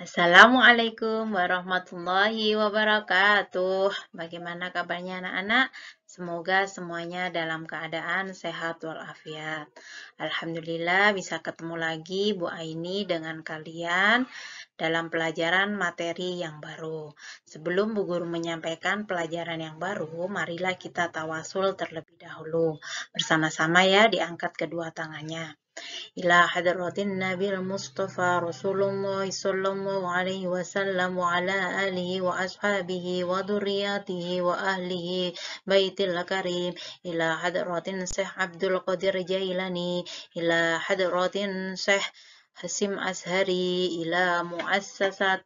Assalamualaikum warahmatullahi wabarakatuh. Bagaimana kabarnya anak-anak? Semoga semuanya dalam keadaan sehat walafiat. Alhamdulillah bisa ketemu lagi Bu Aini dengan kalian dalam pelajaran materi yang baru. Sebelum Bu Guru menyampaikan pelajaran yang baru, marilah kita tawasul terlebih dahulu. Bersama-sama ya diangkat kedua tangannya. إلى حضرة النبي المصطفى رسول الله صلى الله عليه وسلم وعلى آله وأصحابه وذرياته وأهله بيت الكريم إلى حضرة الشيخ عبد القادر جيلاني إلى حضرة الشيخ حسيم أزهري إلى مؤسسة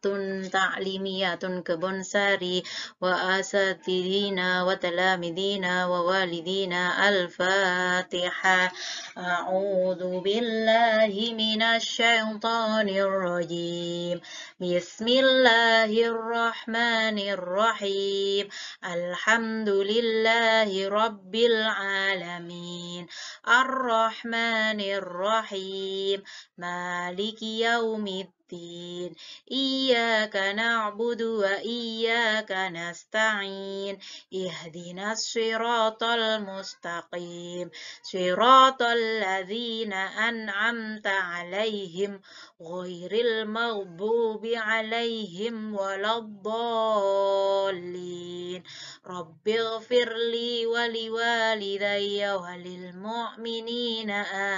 تعليمية كبن ساري وأساتذينا وتلاميذنا ووالدينا الفاتحة أعوذ بالله من الشيطان الرجيم بسم الله الرحمن الرحيم الحمد لله رب العالمين الرحمن الرحيم ما مالك يوم الدين إياك نعبد وإياك نستعين اهدنا الصراط المستقيم صراط الذين أنعمت عليهم غير المغضوب عليهم ولا الضالين رب اغفر لي ولوالدي وللمؤمنين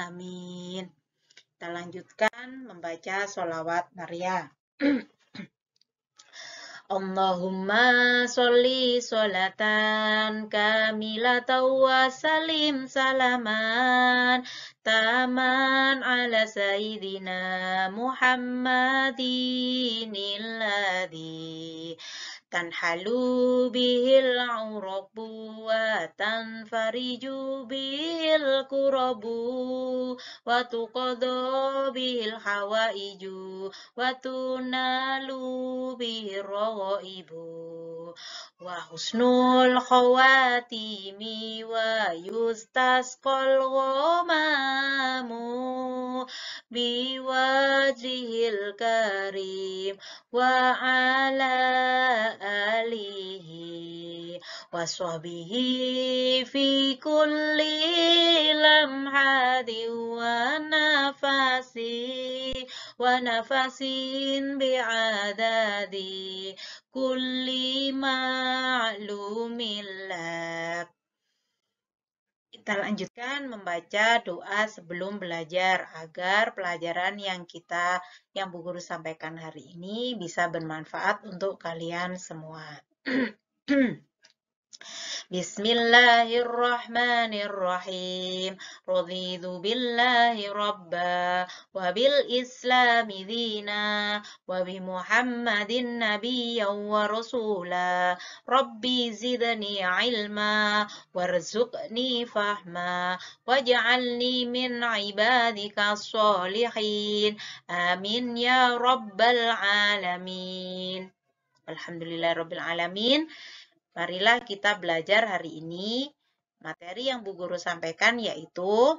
آمين Kita lanjutkan membaca solawat Maria. Allahumma sholli sholatan kamila tawa salim salaman taman ala sayyidina Muhammadin illadhi tanhalu bihil urabu wa tanfariju bihil kurubu wa bil bihil iju wa nalu bihil ibu wa husnul khawatimi wa yustasqal ghamamu biwajhil karim wa ala آله وصحبه في كل لمحة ونفس ونفس بعدد كل معلوم لك Kita lanjutkan membaca doa sebelum belajar agar pelajaran yang kita yang Bu Guru sampaikan hari ini bisa bermanfaat untuk kalian semua. بسم الله الرحمن الرحيم رضيذ بالله ربا وبالإسلام دينا وبمحمد نبيا ورسولا ربي زدني علما وارزقني فهما واجعلني من عبادك الصالحين آمين يا رب العالمين الحمد لله رب العالمين Marilah kita belajar hari ini materi yang Bu Guru sampaikan yaitu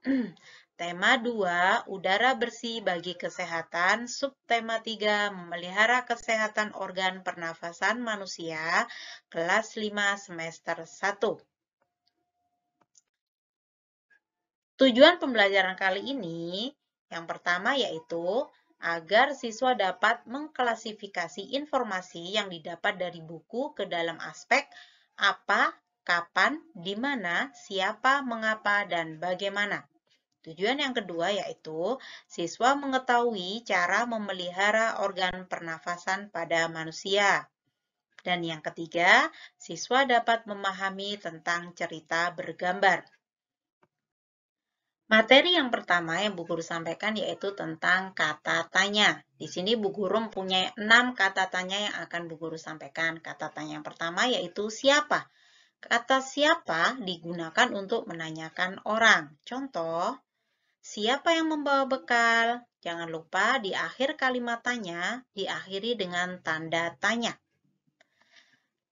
Tema 2, udara bersih bagi kesehatan. Subtema 3, memelihara kesehatan organ pernafasan manusia. Kelas 5 semester 1. Tujuan pembelajaran kali ini, yang pertama yaitu agar siswa dapat mengklasifikasi informasi yang didapat dari buku ke dalam aspek apa, kapan, di mana, siapa, mengapa, dan bagaimana. Tujuan yang kedua yaitu siswa mengetahui cara memelihara organ pernafasan pada manusia. Dan yang ketiga, siswa dapat memahami tentang cerita bergambar. Materi yang pertama yang Bu Guru sampaikan yaitu tentang kata tanya. Di sini Bu Guru mempunyai enam kata tanya yang akan Bu Guru sampaikan. Kata tanya yang pertama yaitu siapa. Kata siapa digunakan untuk menanyakan orang. Contoh, siapa yang membawa bekal? Jangan lupa di akhir kalimat tanya diakhiri dengan tanda tanya.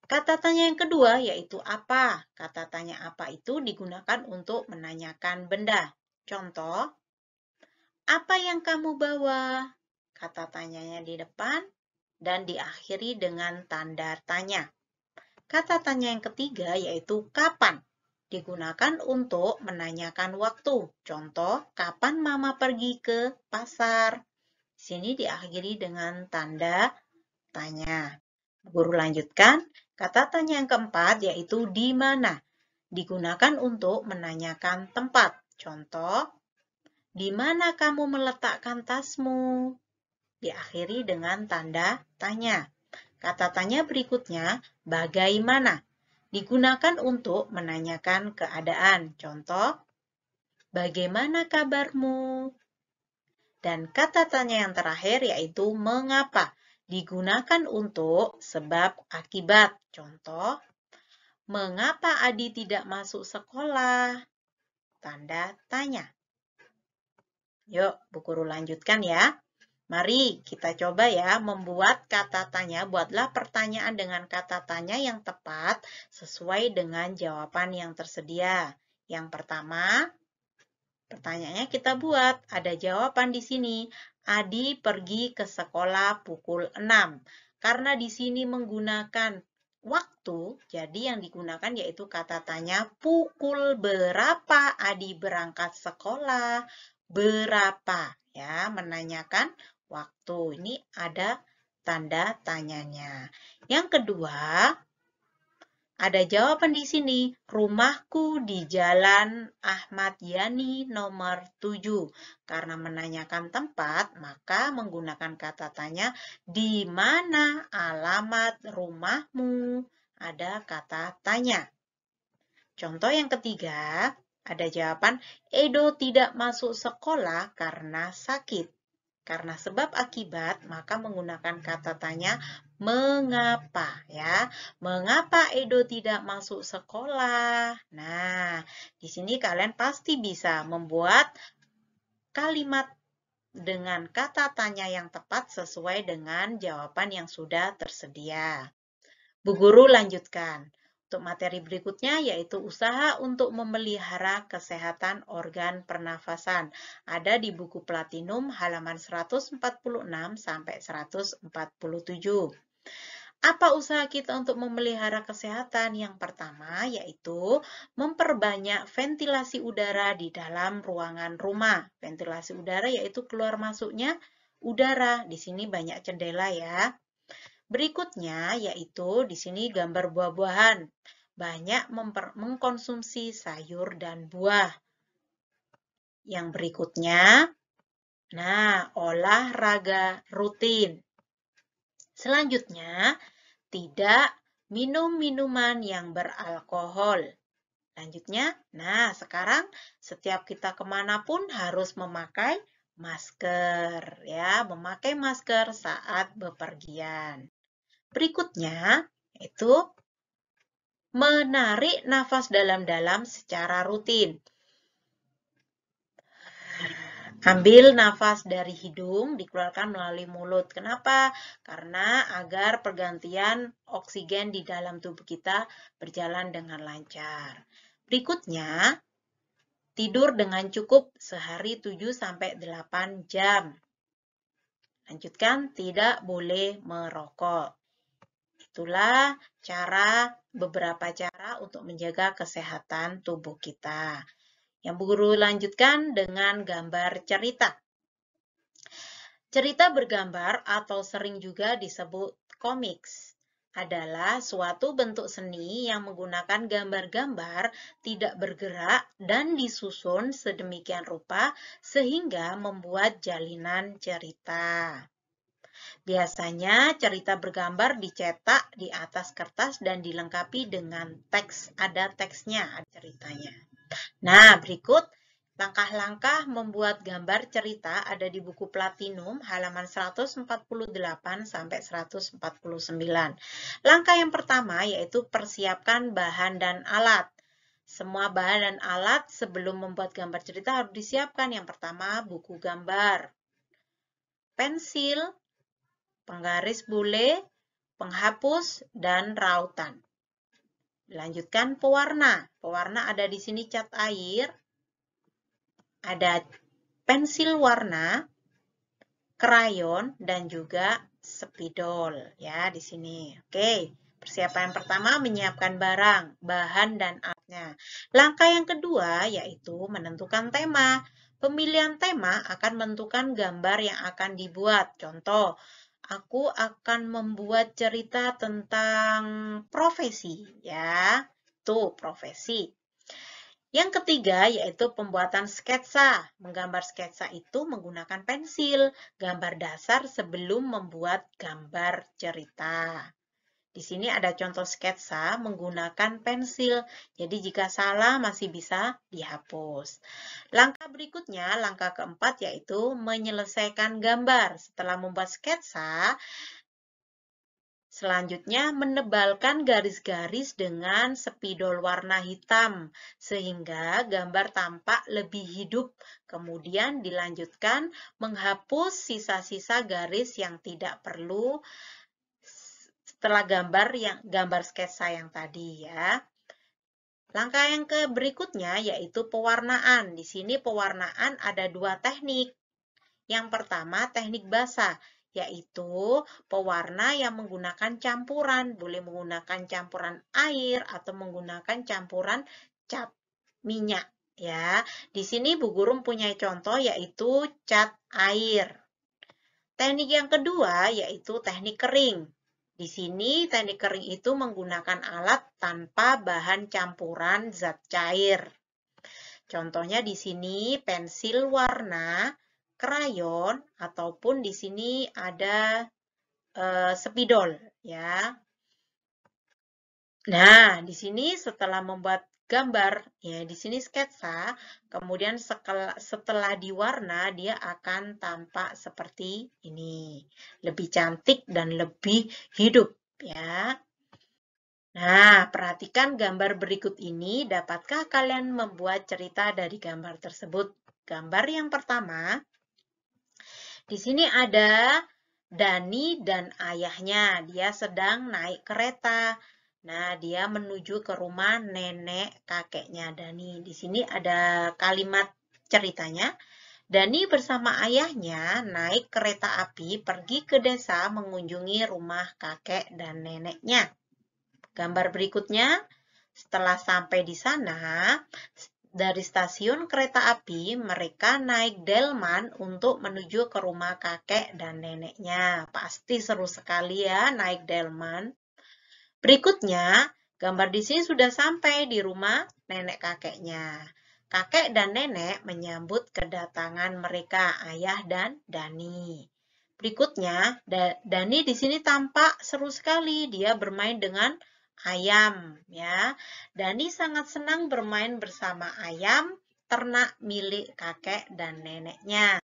Kata tanya yang kedua yaitu apa. Kata tanya apa itu digunakan untuk menanyakan benda. Contoh, apa yang kamu bawa? Kata tanyanya di depan dan diakhiri dengan tanda tanya. Kata tanya yang ketiga yaitu kapan. Digunakan untuk menanyakan waktu. Contoh, kapan mama pergi ke pasar? Sini diakhiri dengan tanda tanya. Guru lanjutkan, kata tanya yang keempat yaitu di mana. Digunakan untuk menanyakan tempat. Contoh, di mana kamu meletakkan tasmu? Diakhiri dengan tanda tanya. Kata tanya berikutnya, bagaimana? Digunakan untuk menanyakan keadaan. Contoh, bagaimana kabarmu? Dan kata tanya yang terakhir yaitu mengapa? Digunakan untuk sebab akibat. Contoh, mengapa Adi tidak masuk sekolah? tanda tanya. Yuk, Bu Guru lanjutkan ya. Mari kita coba ya membuat kata tanya, buatlah pertanyaan dengan kata tanya yang tepat sesuai dengan jawaban yang tersedia. Yang pertama, pertanyaannya kita buat, ada jawaban di sini, Adi pergi ke sekolah pukul 6. Karena di sini menggunakan waktu, jadi yang digunakan yaitu kata tanya pukul berapa Adi berangkat sekolah, berapa ya, menanyakan waktu. Ini ada tanda tanyanya. Yang kedua, ada jawaban di sini. Rumahku di Jalan Ahmad Yani nomor 7. Karena menanyakan tempat, maka menggunakan kata tanya di mana alamat rumahmu? Ada kata tanya. Contoh yang ketiga, ada jawaban Edo tidak masuk sekolah karena sakit. Karena sebab akibat, maka menggunakan kata tanya Mengapa ya? Mengapa Edo tidak masuk sekolah? Nah, di sini kalian pasti bisa membuat kalimat dengan kata tanya yang tepat sesuai dengan jawaban yang sudah tersedia. Bu Guru lanjutkan. Untuk materi berikutnya yaitu usaha untuk memelihara kesehatan organ pernafasan. Ada di buku Platinum halaman 146 sampai 147. Apa usaha kita untuk memelihara kesehatan? Yang pertama yaitu memperbanyak ventilasi udara di dalam ruangan rumah. Ventilasi udara yaitu keluar masuknya udara. Di sini banyak jendela ya. Berikutnya yaitu di sini gambar buah-buahan. Banyak mengkonsumsi sayur dan buah. Yang berikutnya, nah olahraga rutin. Selanjutnya, tidak minum minuman yang beralkohol. Lanjutnya, nah sekarang setiap kita kemanapun harus memakai masker ya, memakai masker saat bepergian. Berikutnya itu menarik nafas dalam-dalam secara rutin. Ambil nafas dari hidung, dikeluarkan melalui mulut. Kenapa? Karena agar pergantian oksigen di dalam tubuh kita berjalan dengan lancar. Berikutnya, tidur dengan cukup sehari 7-8 jam. Lanjutkan, tidak boleh merokok. Itulah cara beberapa cara untuk menjaga kesehatan tubuh kita. Yang Bu Guru lanjutkan dengan gambar cerita. Cerita bergambar atau sering juga disebut komiks adalah suatu bentuk seni yang menggunakan gambar-gambar tidak bergerak dan disusun sedemikian rupa sehingga membuat jalinan cerita. Biasanya cerita bergambar dicetak di atas kertas dan dilengkapi dengan teks, ada teksnya, ada ceritanya. Nah, berikut langkah-langkah membuat gambar cerita ada di buku Platinum halaman 148 sampai 149. Langkah yang pertama yaitu persiapkan bahan dan alat. Semua bahan dan alat sebelum membuat gambar cerita harus disiapkan. Yang pertama, buku gambar, pensil, penggaris bule, penghapus, dan rautan. Lanjutkan pewarna. Pewarna ada di sini cat air, ada pensil warna, krayon, dan juga spidol ya di sini. Oke, persiapan pertama menyiapkan barang, bahan, dan alatnya. Langkah yang kedua yaitu menentukan tema. Pemilihan tema akan menentukan gambar yang akan dibuat. Contoh, aku akan membuat cerita tentang profesi ya. Tuh, profesi. Yang ketiga yaitu pembuatan sketsa. Menggambar sketsa itu menggunakan pensil, gambar dasar sebelum membuat gambar cerita. Di sini ada contoh sketsa menggunakan pensil. Jadi jika salah masih bisa dihapus. Langkah berikutnya, langkah keempat yaitu menyelesaikan gambar. Setelah membuat sketsa, Selanjutnya, menebalkan garis-garis dengan spidol warna hitam sehingga gambar tampak lebih hidup. Kemudian dilanjutkan menghapus sisa-sisa garis yang tidak perlu setelah gambar yang gambar sketsa yang tadi ya. Langkah yang ke berikutnya yaitu pewarnaan. Di sini pewarnaan ada dua teknik. Yang pertama teknik basah, yaitu pewarna yang menggunakan campuran. Boleh menggunakan campuran air atau menggunakan campuran cat minyak. Ya, di sini Bu Guru punya contoh yaitu cat air. Teknik yang kedua yaitu teknik kering. Di sini teknik kering itu menggunakan alat tanpa bahan campuran zat cair. Contohnya di sini pensil warna, krayon, ataupun di sini ada e, spidol ya. Nah, di sini setelah membuat gambar, ya di sini sketsa, kemudian setelah diwarna dia akan tampak seperti ini, lebih cantik dan lebih hidup ya. Nah, perhatikan gambar berikut ini, dapatkah kalian membuat cerita dari gambar tersebut? Gambar yang pertama, di sini ada Dani dan ayahnya, dia sedang naik kereta. Nah, dia menuju ke rumah nenek kakeknya Dani. Di sini ada kalimat ceritanya. Dani bersama ayahnya naik kereta api pergi ke desa mengunjungi rumah kakek dan neneknya. Gambar berikutnya, setelah sampai di sana, dari stasiun kereta api mereka naik delman untuk menuju ke rumah kakek dan neneknya. Pasti seru sekali ya naik delman. Berikutnya, gambar di sini sudah sampai di rumah nenek kakeknya. Kakek dan nenek menyambut kedatangan mereka, ayah dan Dani. Berikutnya, Dani di sini tampak seru sekali. Dia bermain dengan ayam. ya. Dani sangat senang bermain bersama ayam, ternak milik kakek dan neneknya.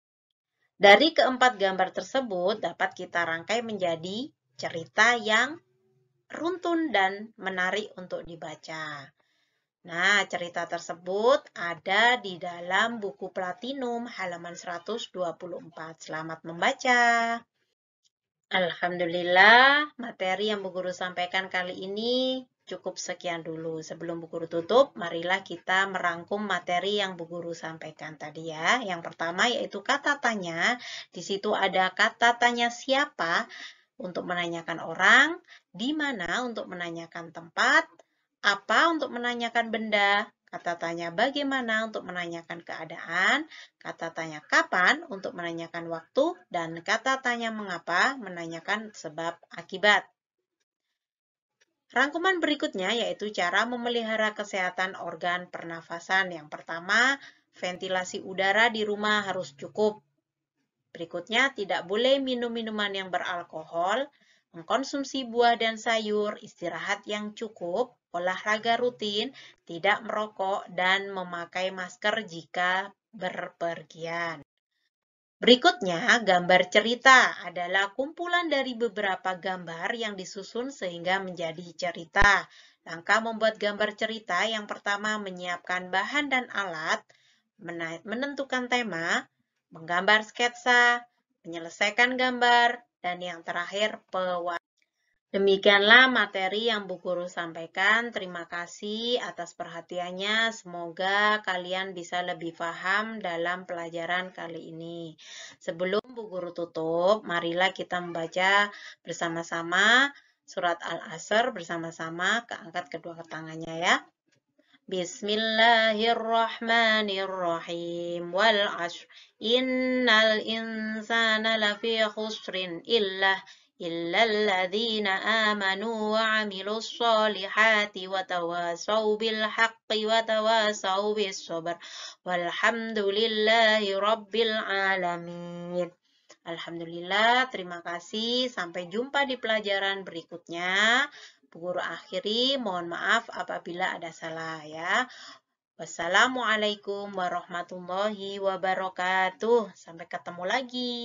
Dari keempat gambar tersebut dapat kita rangkai menjadi cerita yang runtun dan menarik untuk dibaca. Nah, cerita tersebut ada di dalam buku Platinum halaman 124. Selamat membaca. Alhamdulillah, materi yang Bu Guru sampaikan kali ini cukup sekian dulu. Sebelum Bu Guru tutup, marilah kita merangkum materi yang Bu Guru sampaikan tadi ya. Yang pertama yaitu kata tanya. Di situ ada kata tanya siapa, untuk menanyakan orang, di mana untuk menanyakan tempat, apa untuk menanyakan benda, kata tanya bagaimana untuk menanyakan keadaan, kata tanya kapan untuk menanyakan waktu, dan kata tanya mengapa menanyakan sebab akibat. Rangkuman berikutnya yaitu cara memelihara kesehatan organ pernafasan. Yang pertama, ventilasi udara di rumah harus cukup. Berikutnya, tidak boleh minum minuman yang beralkohol, mengkonsumsi buah dan sayur, istirahat yang cukup, olahraga rutin, tidak merokok, dan memakai masker jika berpergian. Berikutnya, gambar cerita adalah kumpulan dari beberapa gambar yang disusun sehingga menjadi cerita. Langkah membuat gambar cerita yang pertama menyiapkan bahan dan alat, menentukan tema, menggambar sketsa, menyelesaikan gambar, dan yang terakhir pewarna. Demikianlah materi yang Bu Guru sampaikan. Terima kasih atas perhatiannya. Semoga kalian bisa lebih paham dalam pelajaran kali ini. Sebelum Bu Guru tutup, marilah kita membaca bersama-sama surat Al-Asr bersama-sama keangkat kedua tangannya ya. بسم الله الرحمن الرحيم والعشر إن الإنسان لفي خسر إلا إلا الذين آمنوا وعملوا الصالحات وتواصوا بالحق وتواصوا بالصبر والحمد لله رب العالمين Alhamdulillah, terima kasih. Sampai jumpa di pelajaran berikutnya. guru akhiri. Mohon maaf apabila ada salah ya. Wassalamualaikum warahmatullahi wabarakatuh. Sampai ketemu lagi.